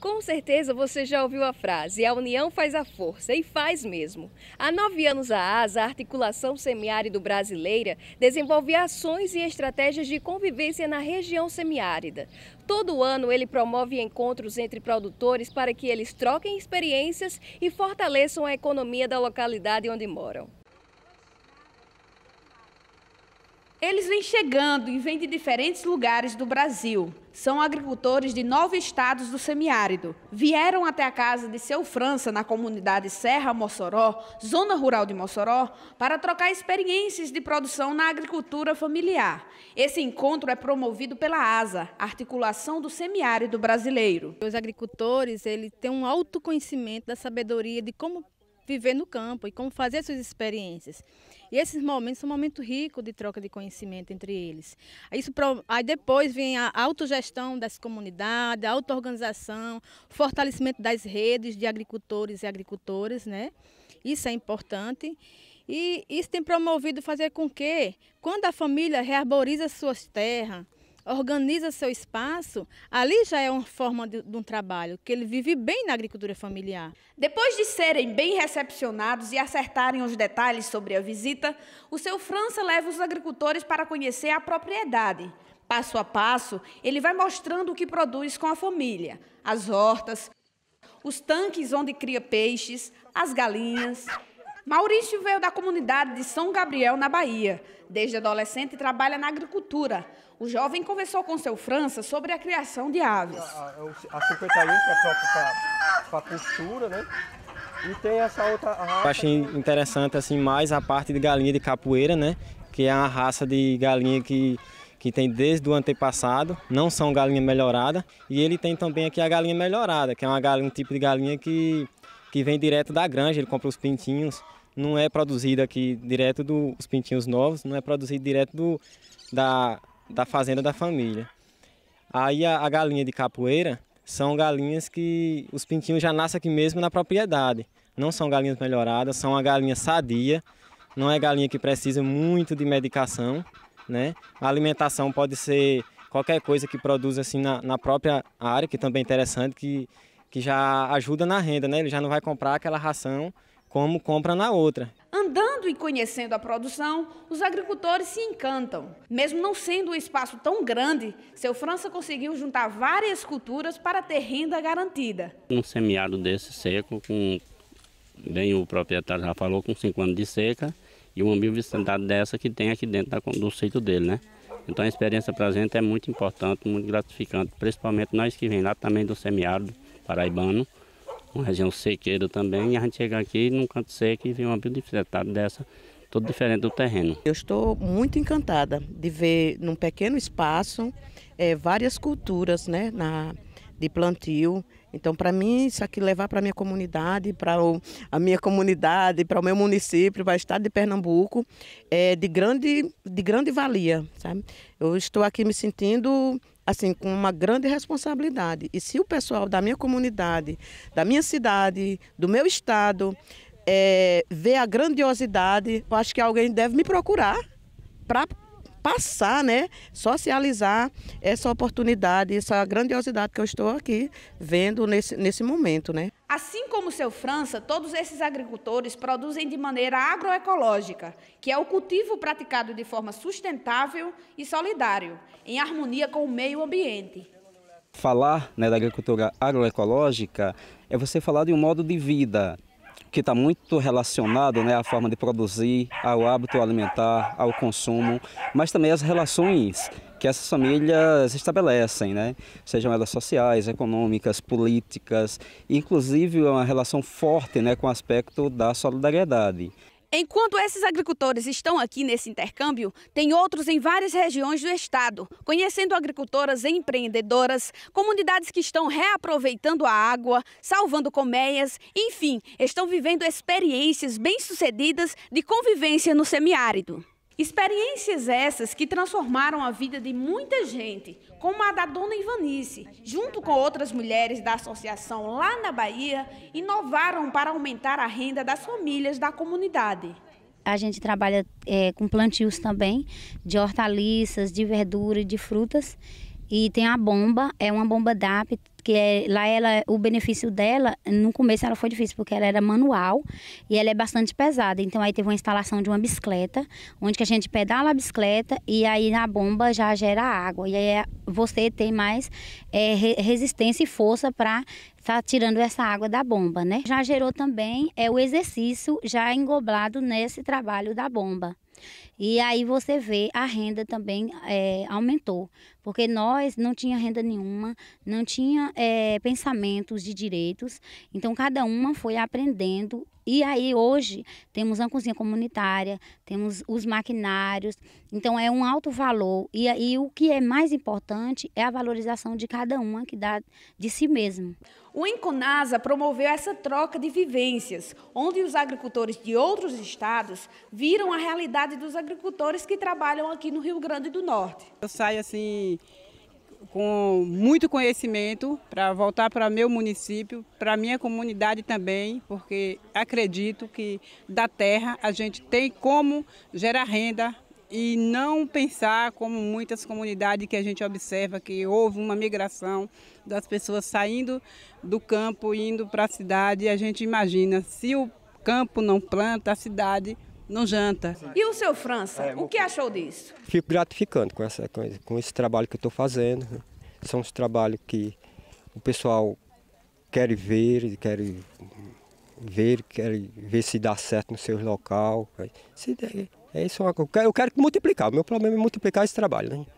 Com certeza você já ouviu a frase, a união faz a força, e faz mesmo. Há nove anos a ASA, a Articulação Semiárido Brasileira, desenvolve ações e estratégias de convivência na região semiárida. Todo ano ele promove encontros entre produtores para que eles troquem experiências e fortaleçam a economia da localidade onde moram. Eles vêm chegando e vêm de diferentes lugares do Brasil. São agricultores de nove estados do semiárido. Vieram até a casa de seu França, na comunidade Serra Mossoró, zona rural de Mossoró, para trocar experiências de produção na agricultura familiar. Esse encontro é promovido pela ASA, Articulação do Semiárido Brasileiro. Os agricultores têm um autoconhecimento da sabedoria de como viver no campo e como fazer suas experiências. E esses momentos são um momento rico de troca de conhecimento entre eles. Isso, aí depois vem a autogestão das comunidades, a auto-organização, fortalecimento das redes de agricultores e agricultoras, né? Isso é importante. E isso tem promovido fazer com que, quando a família rearboriza suas terras, organiza seu espaço, ali já é uma forma de, de, um trabalho, que ele vive bem na agricultura familiar. Depois de serem bem recepcionados e acertarem os detalhes sobre a visita, o seu França leva os agricultores para conhecer a propriedade. Passo a passo, ele vai mostrando o que produz com a família: as hortas, os tanques onde cria peixes, as galinhas. Maurício veio da comunidade de São Gabriel, na Bahia. Desde adolescente trabalha na agricultura. O jovem conversou com seu França sobre a criação de aves. Ah, é a, a que é própria para cultura, né? E tem essa outra raça. Eu achei interessante assim mais a parte de galinha de capoeira, né? Que é uma raça de galinha que que tem desde o antepassado, não são galinha melhorada, e ele tem também aqui a galinha melhorada, que é uma galinha, um tipo de galinha que que vem direto da granja, ele compra os pintinhos, não é produzido aqui direto dos do, pintinhos novos, não é produzido direto do, da, da fazenda da família. Aí a, a, galinha de capoeira são galinhas que os pintinhos já nascem aqui mesmo na propriedade. Não são galinhas melhoradas, são a galinha sadia, não é galinha que precisa muito de medicação, né? A alimentação pode ser qualquer coisa que produz assim na, na própria área, que também é interessante, que que já ajuda na renda, né? Ele já não vai comprar aquela ração como compra na outra. Andando e conhecendo a produção, os agricultores se encantam. Mesmo não sendo um espaço tão grande, seu França conseguiu juntar várias culturas para ter renda garantida. Um semeado desse seco, com, bem o proprietário já falou, com 5 anos de seca e uma biodiversidade dessa que tem aqui dentro do sítio dele, né? Então a experiência para a gente é muito importante, muito gratificante, principalmente nós que vem lá também do semiárido paraibano, uma região sequeira também, e a gente chega aqui num canto seco e vê uma biodiversidade dessa, todo diferente do terreno. Eu estou muito encantada de ver num pequeno espaço é, várias culturas né, na, de plantio. Então, para mim, isso aqui levar para a minha comunidade, para a minha comunidade, para o meu município, para o estado de Pernambuco, é de grande, de grande valia, sabe? Eu estou aqui me sentindo assim com uma grande responsabilidade. E se o pessoal da minha comunidade, da minha cidade, do meu estado é, vê a grandiosidade, eu acho que alguém deve me procurar para passar, né, socializar essa oportunidade, essa grandiosidade que eu estou aqui vendo nesse, nesse momento. Né. Assim como o seu França, todos esses agricultores produzem de maneira agroecológica, que é o cultivo praticado de forma sustentável e solidário, em harmonia com o meio ambiente. Falar né, da agricultura agroecológica é você falar de um modo de vida, que está muito relacionado né, à forma de produzir, ao hábito alimentar, ao consumo, mas também às relações que essas famílias estabelecem, né? sejam elas sociais, econômicas, políticas, inclusive uma relação forte né, com o aspecto da solidariedade. Enquanto esses agricultores estão aqui nesse intercâmbio, tem outros em várias regiões do estado, conhecendo agricultoras empreendedoras, comunidades que estão reaproveitando a água, salvando colmeias, enfim, estão vivendo experiências bem-sucedidas de convivência no semiárido. Experiências essas que transformaram a vida de muita gente, como a da dona Ivanice, junto com outras mulheres da associação lá na Bahia, inovaram para aumentar a renda das famílias da comunidade. A gente trabalha é, com plantios também, de hortaliças, de verdura e de frutas. E tem a bomba, é uma bomba DAP que é, lá ela o benefício dela no começo ela foi difícil porque ela era manual e ela é bastante pesada então aí teve uma instalação de uma bicicleta onde que a gente pedala a bicicleta e aí na bomba já gera água e aí é, você tem mais é, resistência e força para tá tirando essa água da bomba né já gerou também é o exercício já engoblado nesse trabalho da bomba e aí você vê a renda também é, aumentou, porque nós não tinha renda nenhuma, não tinha é, pensamentos de direitos, então cada uma foi aprendendo e aí hoje temos a cozinha comunitária, temos os maquinários, então é um alto valor. E, e o que é mais importante é a valorização de cada uma que dá de si mesmo. O Enconasa promoveu essa troca de vivências, onde os agricultores de outros estados viram a realidade dos agricultores que trabalham aqui no Rio Grande do Norte. Eu saio assim com muito conhecimento para voltar para meu município, para minha comunidade também, porque acredito que da terra a gente tem como gerar renda e não pensar como muitas comunidades que a gente observa que houve uma migração das pessoas saindo do campo indo para a cidade, a gente imagina se o campo não planta, a cidade não janta. E o seu França, é, o que achou disso? Fico gratificando com, essa, com, com esse trabalho que eu estou fazendo. Né? São os trabalhos que o pessoal quer ver, quer ver, quer ver se dá certo no seu local. Se, é isso, é eu quero, eu quero multiplicar. O meu problema é multiplicar esse trabalho. Né?